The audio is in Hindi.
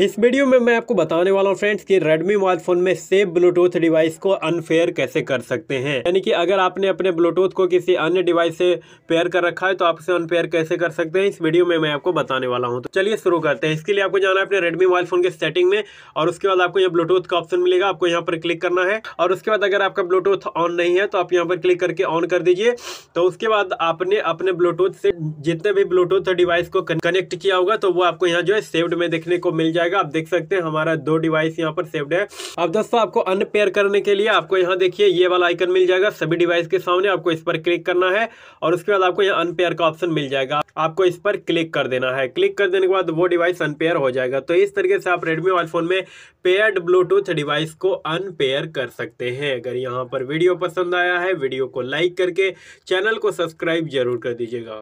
इस वीडियो में मैं आपको बताने वाला हूँ फ्रेंड्स कि Redmi मोबाइल फ़ोन में सेफ ब्लूटूथ डिवाइस को अनफेयर कैसे कर सकते हैं यानी कि अगर आपने अपने ब्लूटूथ को किसी अन्य डिवाइस से पेयर कर रखा है तो आप उसे अनपेयर कैसे कर सकते हैं इस वीडियो में मैं आपको बताने वाला हूँ तो चलिए शुरू करते हैं इसके लिए आपको जाना है अपने रेडमी मोबाइल फ़ोन के सेटिंग में और उसके बाद आपको यहाँ ब्लूटूथ का ऑप्शन मिलेगा आपको यहाँ पर क्लिक करना है और उसके बाद अगर आपका ब्लूटूथ ऑन नहीं है तो आप यहाँ पर क्लिक करके ऑन कर दीजिए तो उसके बाद आपने अपने ब्लूटूथ से जितने भी ब्लूटूथ डिवाइस को कनेक्ट किया होगा तो वो आपको यहाँ जो है सेव्ड में देखने को मिल जाए जाएगा आप देख सकते हैं हमारा दो डिवाइस यहाँ पर सेव्ड है अब दोस्तों आपको अनपेयर करने के लिए आपको यहाँ देखिए ये वाला आइकन मिल जाएगा सभी डिवाइस के सामने आपको इस पर क्लिक करना है और उसके बाद आपको यहाँ अनपेयर का ऑप्शन मिल जाएगा आपको इस पर क्लिक कर देना है क्लिक कर देने के बाद वो डिवाइस अनपेयर हो जाएगा तो इस तरीके से आप रेडमी वाले फोन में पेयर्ड ब्लूटूथ डिवाइस को अनपेयर कर सकते हैं अगर यहाँ पर वीडियो पसंद आया है वीडियो को लाइक करके चैनल को सब्सक्राइब जरूर कर दीजिएगा